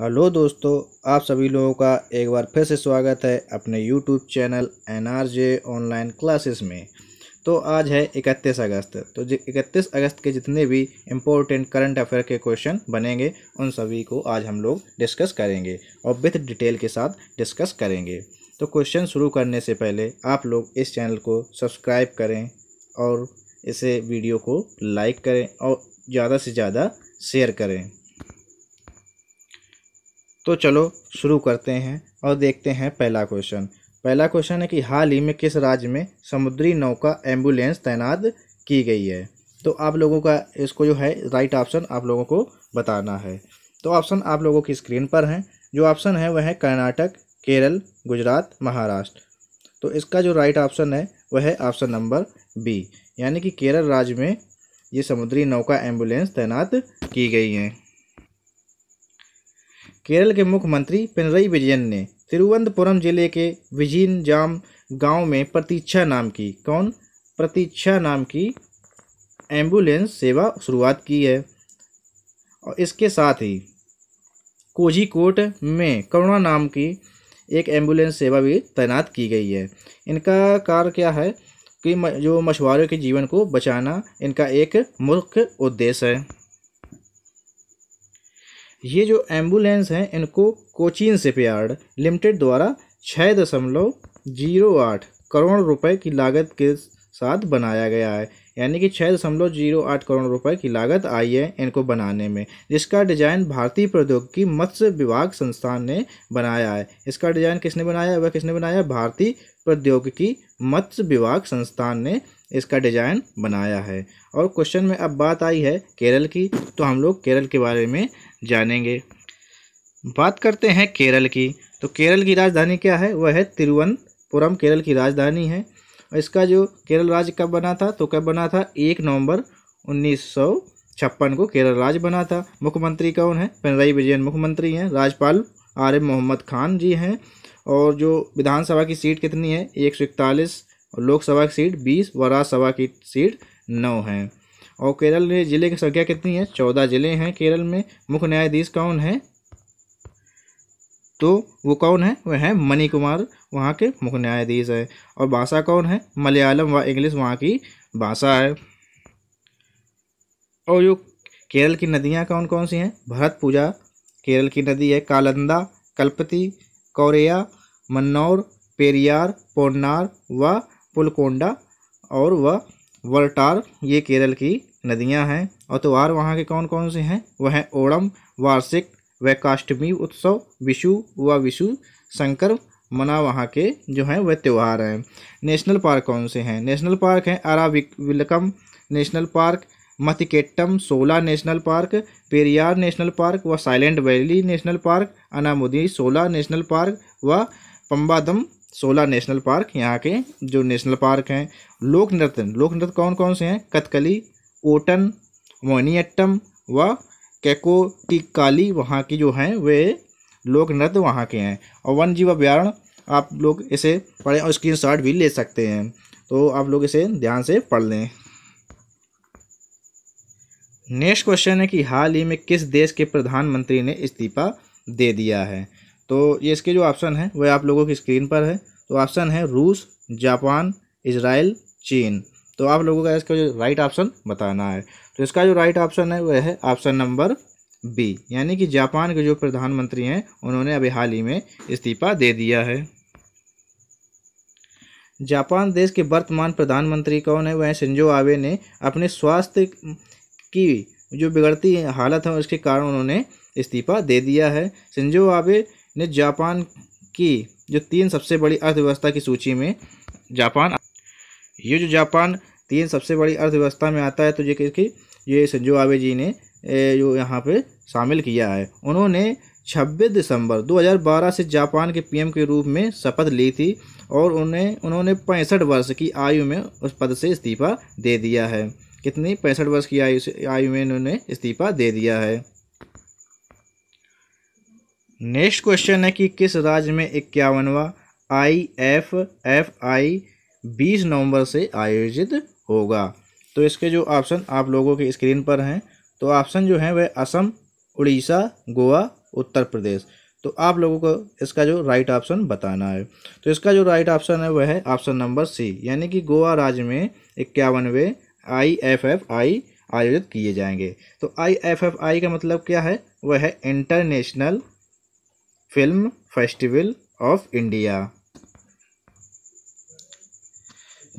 hello दोस्तों आप सभी लोगों का एक बार फिर से स्वागत है अपने YouTube channel N R J online classes में तो आज है इकतीस अगस्त तो इकतीस अगस्त के जितने भी इम्पोर्टेंट करंट अफेयर के क्वेश्चन बनेंगे उन सभी को आज हम लोग डिस्कस करेंगे और विथ डिटेल के साथ डिस्कस करेंगे तो क्वेश्चन शुरू करने से पहले आप लोग इस चैनल को सब्सक्राइब करें और इसे वीडियो को लाइक करें और ज़्यादा से ज़्यादा शेयर करें तो चलो शुरू करते हैं और देखते हैं पहला क्वेश्चन पहला क्वेश्चन है कि हाल ही में किस राज्य में समुद्री नौका एम्बुलेंस तैनात की गई है तो आप लोगों का इसको जो है राइट ऑप्शन आप लोगों को बताना है तो ऑप्शन आप लोगों की स्क्रीन पर हैं जो ऑप्शन है वह है कर्नाटक केरल गुजरात महाराष्ट्र तो इसका जो राइट ऑप्शन है वह है ऑप्शन नंबर बी यानी कि केरल राज्य में ये समुद्री नौका एम्बुलेंस तैनात की गई हैं केरल के मुख्यमंत्री पिनरई विजयन ने तिरुवनंतपुरम जिले के विजीन जाम गाँव में प्रतीक्षा नाम की कौन प्रतीक्षा नाम की एम्बुलेंस सेवा शुरुआत की है और इसके साथ ही कोझिकोट में करुणा नाम की एक एम्बुलेंस सेवा भी तैनात की गई है इनका कार्य क्या है कि जो मछुआरों के जीवन को बचाना इनका एक मुख्य उद्देश्य है ये जो एम्बुलेंस हैं इनको कोचीन शिपयार्ड लिमिटेड द्वारा छः दशमलव जीरो आठ करोड़ रुपए की लागत के साथ बनाया गया है यानी कि छः दशमलव जीरो आठ करोड़ रुपए की लागत आई है इनको बनाने में जिसका डिज़ाइन भारतीय प्रौद्योगिकी मत्स्य विभाग संस्थान ने बनाया है इसका डिज़ाइन किसने बनाया है वह किसने बनाया भारतीय प्रौद्योगिकी मत्स्य विभाग संस्थान ने इसका डिज़ाइन बनाया है और क्वेश्चन में अब बात आई है केरल की तो हम लोग केरल के बारे में जानेंगे बात करते हैं केरल की तो केरल की राजधानी क्या है वह है तिरुवनंतपुरम केरल की राजधानी है और इसका जो केरल राज्य कब बना था तो कब बना था एक नवंबर उन्नीस छप्पन को केरल राज्य बना था मुख्यमंत्री कौन है पिनराई विजयन मुख्यमंत्री हैं राज्यपाल आर एम मोहम्मद खान जी हैं और जो विधानसभा की सीट कितनी है एक सौ इकतालीस और लोकसभा की सीट बीस व राज्यसभा की सीट नौ है और केरल जिले की संख्या कितनी है चौदह जिले हैं केरल में मुख्य न्यायाधीश कौन है तो वो कौन है वह है मनी कुमार वहाँ के मुख्य न्यायाधीश है और भाषा कौन है मलयालम व इंग्लिश वहाँ की भाषा है और जो केरल की नदियाँ कौन कौन सी हैं भरत पूजा केरल की नदी है कालंदा कल्पति कौरेया मन्नौर पेरियार पोन्नार व पुलकोंडा और व वर्टार ये केरल की नदियां हैं और त्यौहार वहाँ के कौन कौन से हैं वह हैं ओणम वार्षिक व काष्टमी उत्सव विशु व विशु शंकर मना वहाँ के जो हैं वह त्यौहार हैं नेशनल पार्क कौन से हैं नेशनल पार्क हैं अराविकम national Park Mathikettan Shola National Park Periyar National Park व Silent Valley National Park Anamudi Shola National Park व पम्बादम सोला नेशनल पार्क यहाँ के जो नेशनल पार्क हैं लोक नृत्य लोक नृत्य कौन कौन से हैं कथकली ओटन मोहिनीअट्टम व कैकोटिकाली वहाँ की जो हैं वे लोक नृत्य वहाँ के हैं और वन जीव अभ्यारण आप लोग इसे पढ़ें और स्क्रीन शॉट भी ले सकते हैं तो आप लोग इसे ध्यान से पढ़ लें नेक्स्ट क्वेश्चन है कि हाल ही में किस देश के प्रधानमंत्री ने इस्तीफा दे दिया है तो ये इसके जो ऑप्शन हैं वह आप लोगों की स्क्रीन पर है तो ऑप्शन है रूस जापान इसराइल चीन तो आप लोगों का इसका जो राइट ऑप्शन बताना है तो इसका जो राइट ऑप्शन है वह है ऑप्शन नंबर बी यानी कि जापान के जो प्रधानमंत्री हैं उन्होंने अभी हाल ही में इस्तीफा दे दिया है जापान देश के वर्तमान प्रधानमंत्री कौन है वह सिंजो आबे ने अपने स्वास्थ्य की जो बिगड़ती हालत है उसके कारण उन्होंने इस्तीफा दे दिया है सिंजो आबे ने जापान की जो तीन सबसे बड़ी अर्थव्यवस्था की सूची में जापान ये जो जापान तीन सबसे बड़ी अर्थव्यवस्था में आता है तो ये कि ये संजू आबे जी ने जो यहाँ पे शामिल किया है उन्होंने 26 दिसंबर 2012 से जापान के पीएम के रूप में शपथ ली थी और उन्हें उन्होंने पैंसठ वर्ष की आयु में उस पद से इस्तीफा दे दिया है कितनी पैंसठ वर्ष की आयु से आयु में उन्होंने इस्तीफा दे दिया है नेक्स्ट क्वेश्चन है कि किस राज्य में इक्यावनवा आई एफ एफ आई बीस नवंबर से आयोजित होगा तो इसके जो ऑप्शन आप लोगों के स्क्रीन पर हैं तो ऑप्शन जो हैं वह असम उड़ीसा गोवा उत्तर प्रदेश तो आप लोगों को इसका जो राइट ऑप्शन बताना है तो इसका जो राइट ऑप्शन है वह है ऑप्शन नंबर सी यानी कि गोवा राज्य में इक्यावनवे आई एफ एफ आई आयोजित किए जाएंगे तो आई एफ एफ आई का मतलब क्या है वह है International Film Festival of India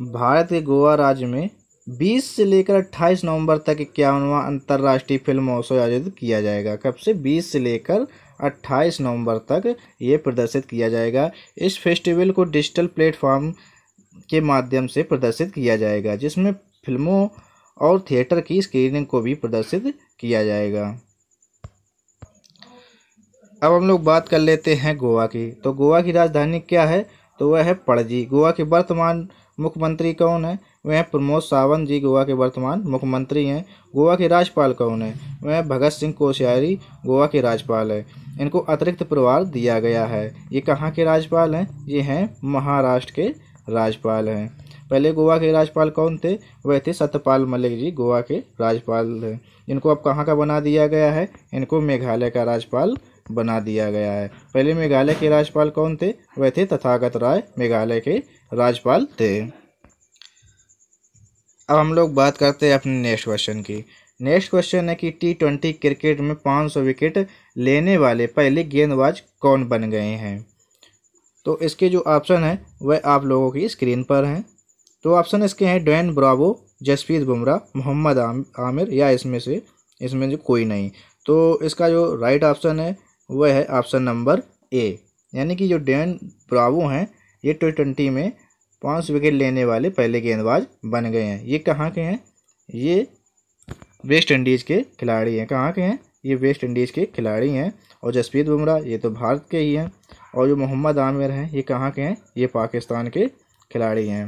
Bharat के गोवा राज्य में बीस से लेकर अट्ठाईस नवंबर तक इक्यावनवा अंतर्राष्ट्रीय फिल्म महोत्सव आयोजित किया जाएगा कब से बीस से लेकर अट्ठाईस नवंबर तक ये प्रदर्शित किया जाएगा इस फेस्टिवल को डिजिटल प्लेटफॉर्म के माध्यम से प्रदर्शित किया जाएगा जिसमें फिल्मों और थिएटर की स्क्रीनिंग को भी प्रदर्शित किया जाएगा अब हम लोग बात कर लेते हैं गोवा की तो गोवा की राजधानी क्या है तो वह है पणजी गोवा के वर्तमान मुख्यमंत्री कौन है वह प्रमोद सावंत जी गोवा के वर्तमान मुख्यमंत्री हैं गोवा के राज्यपाल कौन है वह भगत सिंह कोश्यारी गोवा के राज्यपाल है इनको अतिरिक्त प्रभार दिया गया है ये कहाँ के राज्यपाल हैं ये हैं महाराष्ट्र के राज्यपाल हैं पहले गोवा के राज्यपाल कौन थे वह थे सत्यपाल मलिक जी गोवा के राज्यपाल हैं इनको अब कहाँ का बना दिया गया है इनको मेघालय का राज्यपाल बना दिया गया है पहले मेघालय के राज्यपाल कौन थे वह थे तथागत राय मेघालय के राजपाल थे अब हम लोग बात करते हैं अपने नेक्स्ट क्वेश्चन की नेक्स्ट क्वेश्चन है कि टी ट्वेंटी क्रिकेट में 500 विकेट लेने वाले पहले गेंदबाज कौन बन गए हैं तो इसके जो ऑप्शन हैं वह आप लोगों की स्क्रीन पर हैं तो ऑप्शन इसके हैं डैन ब्रावो जसप्रीत बुमराह मोहम्मद आमिर या इसमें से इसमें जो कोई नहीं तो इसका जो राइट ऑप्शन है वह है ऑप्शन नंबर ए यानी कि जो डैन ब्रावो हैं ये टी ट्वेंटी में पाँच विकेट लेने वाले पहले गेंदबाज बन गए हैं ये कहाँ के हैं ये वेस्ट इंडीज़ के खिलाड़ी हैं कहाँ के हैं ये वेस्ट इंडीज़ के खिलाड़ी हैं और जसप्रीत बुमराह ये तो भारत के ही हैं और जो मोहम्मद आमिर हैं ये कहाँ के हैं ये पाकिस्तान के खिलाड़ी हैं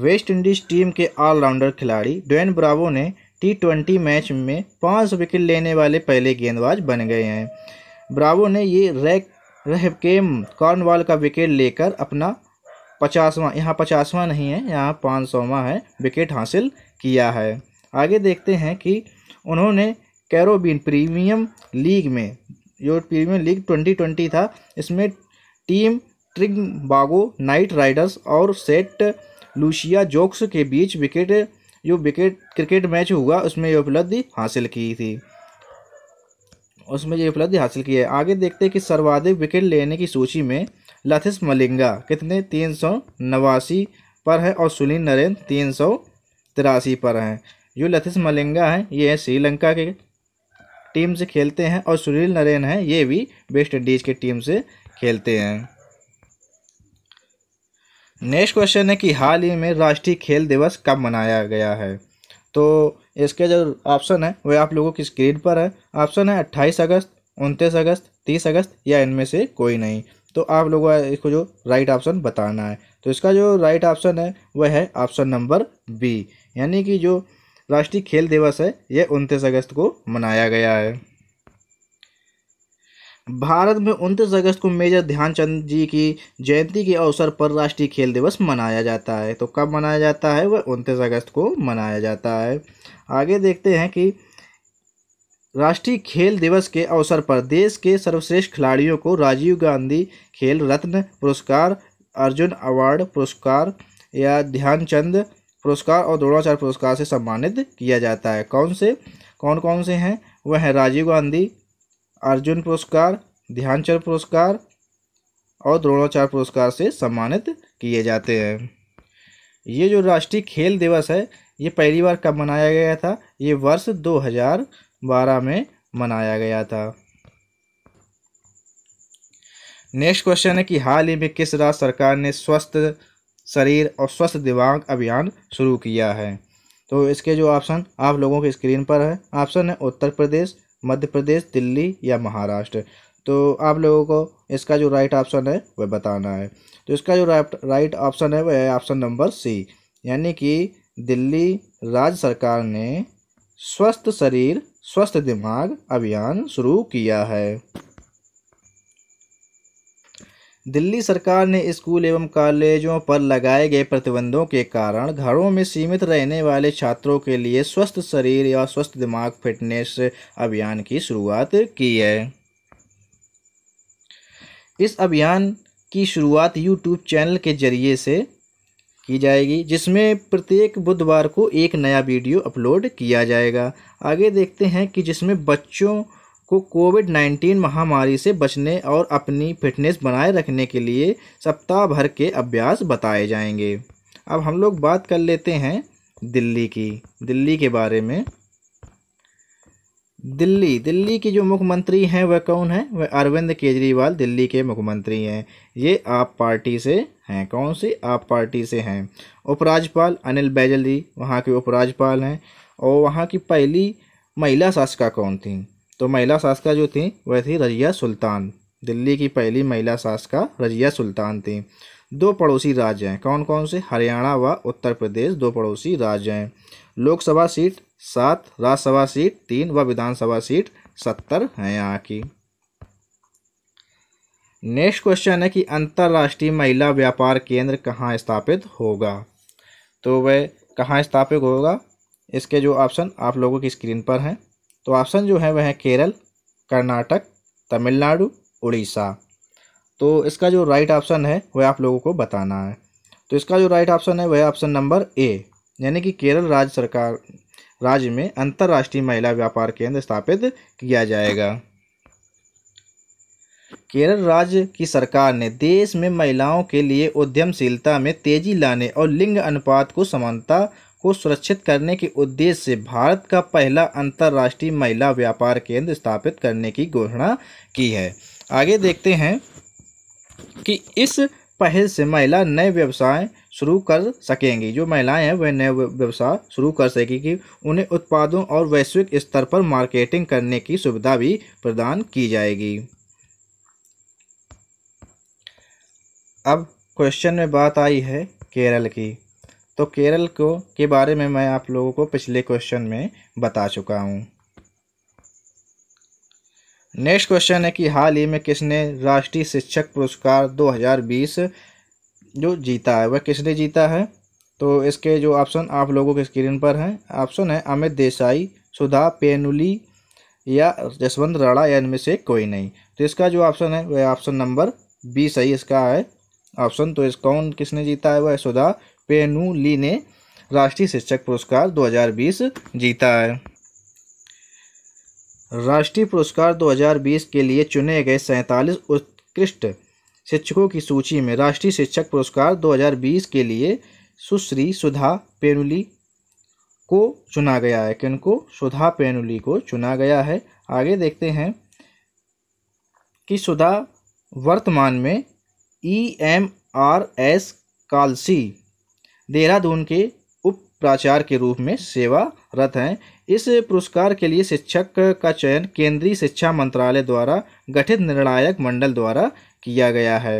वेस्ट इंडीज़ टीम के ऑलराउंडर खिलाड़ी डोन ब्रावो ने टी ट्वेंटी मैच में पाँच विकेट लेने वाले पहले गेंदबाज बन गए हैं ब्रावो ने ये रैक रहकेम कॉर्नवाल का विकेट लेकर अपना पचासवां यहाँ पचासवां नहीं है यहाँ पाँच सौवा है विकेट हासिल किया है आगे देखते हैं कि उन्होंने कैरोबिन प्रीमियम लीग में जो प्रीमियम लीग ट्वेंटी ट्वेंटी था इसमें team Trinbago Knight Riders और सेट लूशिया जोक्स के बीच विकेट जो विकेट क्रिकेट मैच हुआ उसमें यह उपलब्धि हासिल की थी उसमें ये उपलब्धि हासिल की है आगे देखते हैं कि सर्वाधिक विकेट लेने की सूची में लथिस मलिंगा कितने तीन सौ नवासी पर है और सुनील नरेंद्र तीन सौ तिरासी पर हैं जो लथिस मलिंगा हैं ये है श्रीलंका के टीम से खेलते हैं और सुनील नरेंद्र हैं ये भी वेस्ट इंडीज़ के टीम से खेलते हैं नेक्स्ट क्वेश्चन है कि हाल ही में राष्ट्रीय खेल दिवस कब मनाया गया है तो इसके जो ऑप्शन है वह आप लोगों की स्क्रीन पर है ऑप्शन है अट्ठाईस अगस्त उनतीस अगस्त तीस अगस्त या इनमें से कोई नहीं तो आप लोगों को इसको जो राइट ऑप्शन बताना है तो इसका जो राइट ऑप्शन है वह है ऑप्शन नंबर बी यानी कि जो राष्ट्रीय खेल दिवस है यह उनतीस अगस्त को मनाया गया है भारत में उनतीस अगस्त को मेजर ध्यानचंद जी की जयंती के अवसर पर राष्ट्रीय खेल दिवस मनाया जाता है तो कब मनाया जाता है वह उनतीस अगस्त को मनाया जाता है आगे देखते हैं कि राष्ट्रीय खेल दिवस के अवसर पर देश के सर्वश्रेष्ठ खिलाड़ियों को राजीव गांधी खेल रत्न पुरस्कार अर्जुन अवार्ड पुरस्कार या ध्यानचंद पुरस्कार और द्रोणाचार्य पुरस्कार से सम्मानित किया जाता है कौन से कौन कौन से हैं वह हैं राजीव गांधी अर्जुन पुरस्कार ध्यानचंद पुरस्कार और द्रोणाचार्य पुरस्कार से सम्मानित किए जाते हैं ये जो राष्ट्रीय खेल दिवस है ये पहली बार कब मनाया गया था ये वर्ष 2012 में मनाया गया था नेक्स्ट क्वेश्चन है कि हाल ही में किस राज्य सरकार ने स्वस्थ शरीर और स्वस्थ दिमाग अभियान शुरू किया है तो इसके जो ऑप्शन आप लोगों के स्क्रीन पर है ऑप्शन है उत्तर प्रदेश मध्य प्रदेश दिल्ली या महाराष्ट्र तो आप लोगों को इसका जो राइट ऑप्शन है वह बताना है तो इसका जो राइट ऑप्शन है वह है ऑप्शन नंबर सी यानी कि दिल्ली राज्य सरकार ने स्वस्थ शरीर स्वस्थ दिमाग अभियान शुरू किया है दिल्ली सरकार ने स्कूल एवं कॉलेजों पर लगाए गए प्रतिबंधों के कारण घरों में सीमित रहने वाले छात्रों के लिए स्वस्थ शरीर या स्वस्थ दिमाग फिटनेस अभियान की शुरुआत की है इस अभियान की शुरुआत यूट्यूब चैनल के जरिए से की जाएगी जिसमें प्रत्येक बुधवार को एक नया वीडियो अपलोड किया जाएगा आगे देखते हैं कि जिसमें बच्चों को कोविड 19 महामारी से बचने और अपनी फिटनेस बनाए रखने के लिए सप्ताह भर के अभ्यास बताए जाएंगे अब हम लोग बात कर लेते हैं दिल्ली की दिल्ली के बारे में दिल्ली दिल्ली की जो मुख्यमंत्री हैं वह कौन है वह अरविंद केजरीवाल दिल्ली के मुख्यमंत्री हैं ये आप पार्टी से हैं कौन सी आप पार्टी से हैं उपराज्यपाल अनिल बैजल जी वहाँ के उपराज्यपाल हैं और वहाँ की पहली महिला शासिका कौन थी तो महिला शासक जो थी वह थी रजिया सुल्तान दिल्ली की पहली महिला शासका रजिया सुल्तान थी दो पड़ोसी राज्य हैं कौन कौन से हरियाणा व उत्तर प्रदेश दो पड़ोसी राज्य हैं लोकसभा सीट सात राज्यसभा सीट तीन व विधानसभा सीट सत्तर हैं यहाँ की नेक्स्ट क्वेश्चन है कि अंतर्राष्ट्रीय महिला व्यापार केंद्र कहाँ स्थापित होगा तो वह कहाँ स्थापित होगा इसके जो ऑप्शन आप लोगों की स्क्रीन पर हैं तो ऑप्शन जो है वह है केरल कर्नाटक तमिलनाडु उड़ीसा तो इसका जो राइट ऑप्शन है वह आप लोगों को बताना है तो इसका जो राइट ऑप्शन है वह ऑप्शन नंबर ए यानी कि केरल राज्य सरकार राज्य में अंतर्राष्ट्रीय महिला व्यापार केंद्र स्थापित किया जाएगा केरल राज्य की सरकार ने देश में महिलाओं के लिए उद्यमशीलता में तेजी लाने और लिंग अनुपात को समानता को सुरक्षित करने के उद्देश्य से भारत का पहला अंतर्राष्ट्रीय महिला व्यापार केंद्र स्थापित करने की घोषणा की है आगे देखते हैं कि इस पहल से महिला नए व्यवसाय शुरू कर सकेंगी जो महिलाएं हैं वह नए व्यवसाय शुरू कर सकेंगी उन्हें उत्पादों और वैश्विक स्तर पर मार्केटिंग करने की सुविधा भी प्रदान की जाएगी अब क्वेश्चन में बात आई है केरल की तो केरल को के बारे में मैं आप लोगों को पिछले क्वेश्चन में बता चुका हूँ नेक्स्ट क्वेश्चन है कि हाल ही में किसने राष्ट्रीय शिक्षक पुरस्कार 2020 जो जीता है वह किसने जीता है तो इसके जो ऑप्शन आप लोगों के स्क्रीन पर हैं ऑप्शन है अमित देसाई सुधा पेनुली या जसवंत राणा या इनमें से कोई नहीं तो इसका जो ऑप्शन है वह ऑप्शन नंबर बी सही इसका है ऑप्शन तो इस कौन किसने जीता है वह सुधा पेनुली ने राष्ट्रीय शिक्षक पुरस्कार 2020 जीता है राष्ट्रीय पुरस्कार 2020 के लिए चुने गए सैंतालीस उत्कृष्ट शिक्षकों की सूची में राष्ट्रीय शिक्षक पुरस्कार 2020 के लिए सुश्री सुधा पेनुली को चुना गया है किनको सुधा पेनुली को चुना गया है आगे देखते हैं कि सुधा वर्तमान में E M R S Kalsi Dehradun के उप प्राचार के रूप में सेवारत हैं इस पुरस्कार के लिए शिक्षक का चयन केंद्रीय शिक्षा मंत्रालय द्वारा गठित निर्णायक मंडल द्वारा किया गया है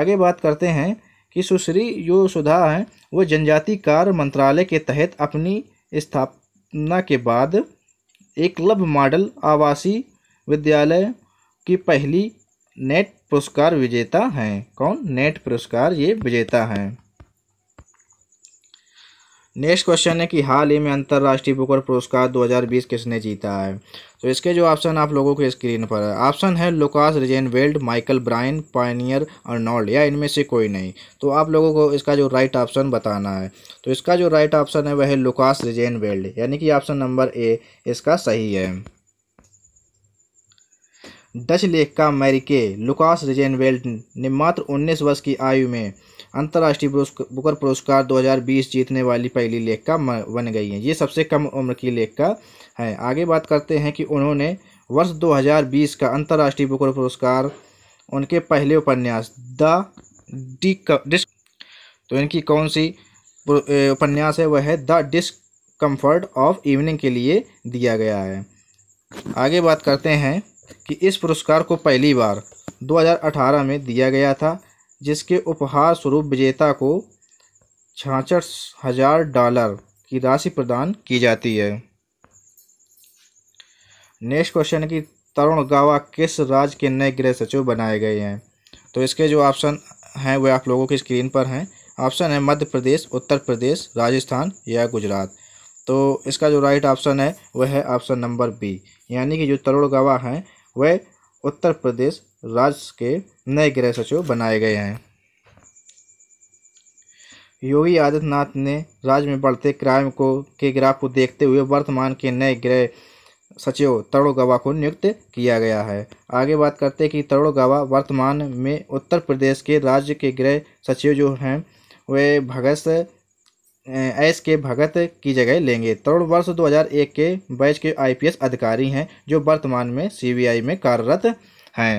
आगे बात करते हैं कि सुश्री जो सुधा हैं वो जनजाति कार्य मंत्रालय के तहत अपनी स्थापना के बाद एकलव्य मॉडल आवासीय विद्यालय की पहली नेट पुरस्कार विजेता हैं कौन नेट पुरस्कार ये विजेता हैं नेक्स्ट क्वेश्चन है कि हाल ही में अंतर्राष्ट्रीय बुकर पुरस्कार 2020 किसने जीता है तो इसके जो ऑप्शन आप लोगों के स्क्रीन पर है ऑप्शन है लुकास रिजेनवेल्ड माइकल ब्राइन पाइनियर अर्नोल्ड या इनमें से कोई नहीं तो आप लोगों को इसका जो राइट ऑप्शन बताना है तो इसका जो राइट ऑप्शन है वह है लुकास रिजेनवेल्ड यानी कि ऑप्शन नंबर ए इसका सही है डच लेख का मैरिके लुकास रिजेनवेल्ड ने मात्र उन्नीस वर्ष की आयु में अंतर्राष्ट्रीय बुकर पुरस्कार 2020 जीतने वाली पहली लेखिका बन गई हैं ये सबसे कम उम्र की लेखिका है आगे बात करते हैं कि उन्होंने वर्ष 2020 का अंतर्राष्ट्रीय बुकर पुरस्कार उनके पहले उपन्यास द डी तो इनकी कौन सी उपन्यास है वह है द डिसकम्फर्ट ऑफ इवनिंग के लिए दिया गया है आगे बात करते हैं कि इस पुरस्कार को पहली बार 2018 में दिया गया था जिसके उपहार स्वरूप विजेता को छाछठ हज़ार डॉलर की राशि प्रदान की जाती है नेक्स्ट क्वेश्चन की तरुण गावा किस राज्य के नए गृह सचिव बनाए गए हैं तो इसके जो ऑप्शन हैं वे आप लोगों की स्क्रीन पर हैं ऑप्शन है मध्य प्रदेश उत्तर प्रदेश राजस्थान या गुजरात तो इसका जो राइट ऑप्शन है वह है ऑप्शन नंबर बी यानी कि जो तरुण गवाह हैं वह उत्तर प्रदेश राज्य के नए गृह सचिव बनाए गए हैं योगी आदित्यनाथ ने राज्य में बढ़ते क्राइम को के ग्राफ को देखते हुए वर्तमान के नए गृह सचिव तरुण गवा को नियुक्त किया गया है आगे बात करते हैं कि तरुण गवा वर्तमान में उत्तर प्रदेश के राज्य के गृह सचिव जो हैं वे भगत एस के भगत की जगह लेंगे तरुण वर्ष 2001 के बैच के आईपीएस अधिकारी हैं जो वर्तमान में सीबीआई में कार्यरत हैं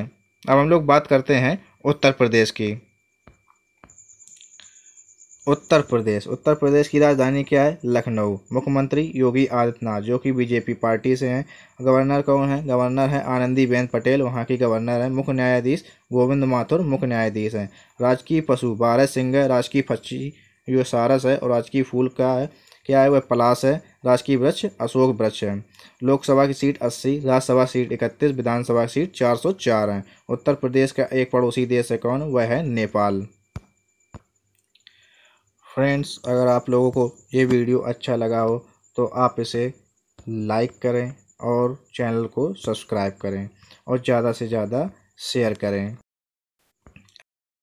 अब हम लोग बात करते हैं उत्तर प्रदेश की उत्तर प्रदेश उत्तर प्रदेश की राजधानी क्या है लखनऊ मुख्यमंत्री योगी आदित्यनाथ जो कि बीजेपी पार्टी से हैं गवर्नर कौन है गवर्नर आनंदी आनंदीबेन पटेल वहाँ की गवर्नर हैं मुख्य न्यायाधीश गोविंद माथुर मुख्य न्यायाधीश हैं राजकीय पशु बारह सिंह है राजकीय पक्षी यो सारस है और राजकीय फूल का है क्या है वह पलास है राजकीय वृक्ष अशोक वृक्ष है लोकसभा की सीट अस्सी राज्यसभा सीट इकतीस विधानसभा की सीट चार सौ चार है उत्तर प्रदेश का एक पड़ोसी देश है कौन वह है नेपाल फ्रेंड्स अगर आप लोगों को ये वीडियो अच्छा लगा हो तो आप इसे लाइक करें और चैनल को सब्सक्राइब करें और ज़्यादा से ज़्यादा शेयर करें